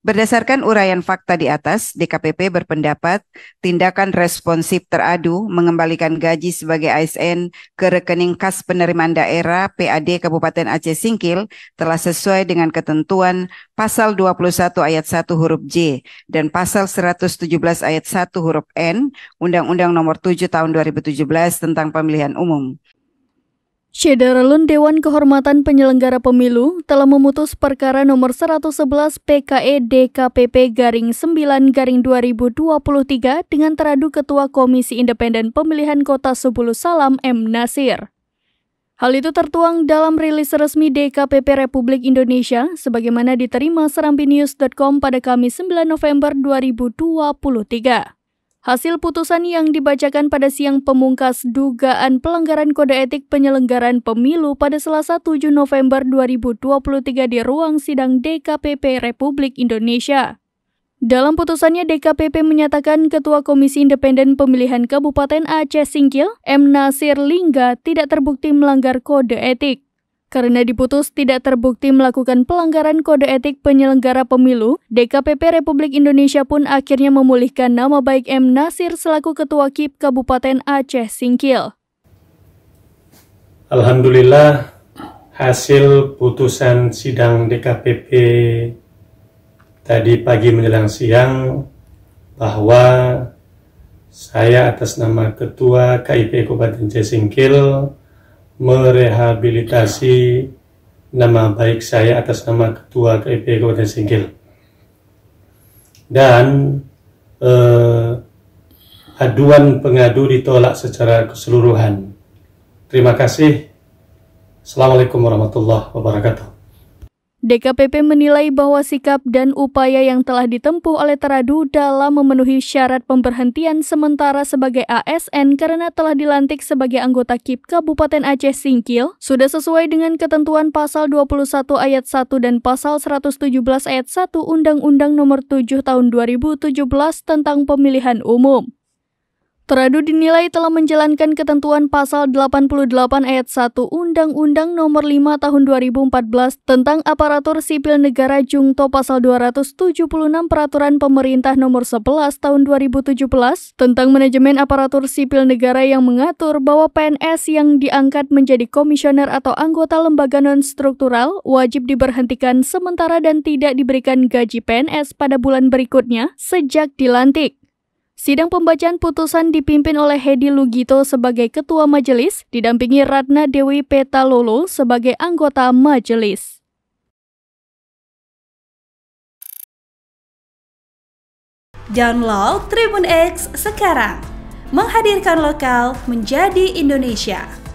Berdasarkan uraian fakta di atas, DKPP berpendapat tindakan responsif teradu mengembalikan gaji sebagai ASN ke rekening kas penerimaan daerah PAD Kabupaten Aceh Singkil telah sesuai dengan ketentuan pasal 21 ayat 1 huruf J dan pasal 117 ayat 1 huruf N Undang-Undang Nomor 7 tahun 2017 tentang Pemilihan Umum. Syederalun Dewan Kehormatan Penyelenggara Pemilu telah memutus perkara nomor 111 PKE DKPP garing 9 garing 2023 dengan teradu Ketua Komisi Independen Pemilihan Kota Sebulu Salam M. Nasir. Hal itu tertuang dalam rilis resmi DKPP Republik Indonesia sebagaimana diterima SerambiNews.com pada Kamis 9 November 2023. Hasil putusan yang dibacakan pada siang pemungkas dugaan pelanggaran kode etik penyelenggaraan pemilu pada Selasa 7 November 2023 di ruang sidang DKPP Republik Indonesia. Dalam putusannya, DKPP menyatakan Ketua Komisi Independen Pemilihan Kabupaten Aceh Singkil, M. Nasir Lingga, tidak terbukti melanggar kode etik. Karena diputus tidak terbukti melakukan pelanggaran kode etik penyelenggara pemilu, DKPP Republik Indonesia pun akhirnya memulihkan nama baik M. Nasir selaku Ketua KIP Kabupaten Aceh Singkil. Alhamdulillah, hasil putusan sidang DKPP tadi pagi menjelang siang bahwa saya atas nama Ketua KIP Kabupaten Aceh Singkil merehabilitasi nama baik saya atas nama Ketua KIP Kabupaten Singkil Dan eh, aduan pengadu ditolak secara keseluruhan. Terima kasih. Assalamualaikum warahmatullahi wabarakatuh. DKPP menilai bahwa sikap dan upaya yang telah ditempuh oleh Teradu dalam memenuhi syarat pemberhentian sementara sebagai ASN karena telah dilantik sebagai anggota KIP Kabupaten Aceh Singkil sudah sesuai dengan ketentuan pasal 21 ayat 1 dan pasal 117 ayat 1 Undang-Undang Nomor 7 Tahun 2017 tentang Pemilihan Umum. Teradu dinilai telah menjalankan ketentuan pasal 88 ayat 1 Undang-Undang Nomor 5 Tahun 2014 tentang Aparatur Sipil Negara Jungto pasal 276 Peraturan Pemerintah Nomor 11 Tahun 2017 tentang manajemen aparatur sipil negara yang mengatur bahwa PNS yang diangkat menjadi komisioner atau anggota lembaga non struktural wajib diberhentikan sementara dan tidak diberikan gaji PNS pada bulan berikutnya sejak dilantik. Sidang pembacaan putusan dipimpin oleh Hedi Lugito sebagai ketua majelis, didampingi Ratna Dewi Petalolo sebagai anggota majelis. Download Tribun X sekarang. Menghadirkan lokal menjadi Indonesia.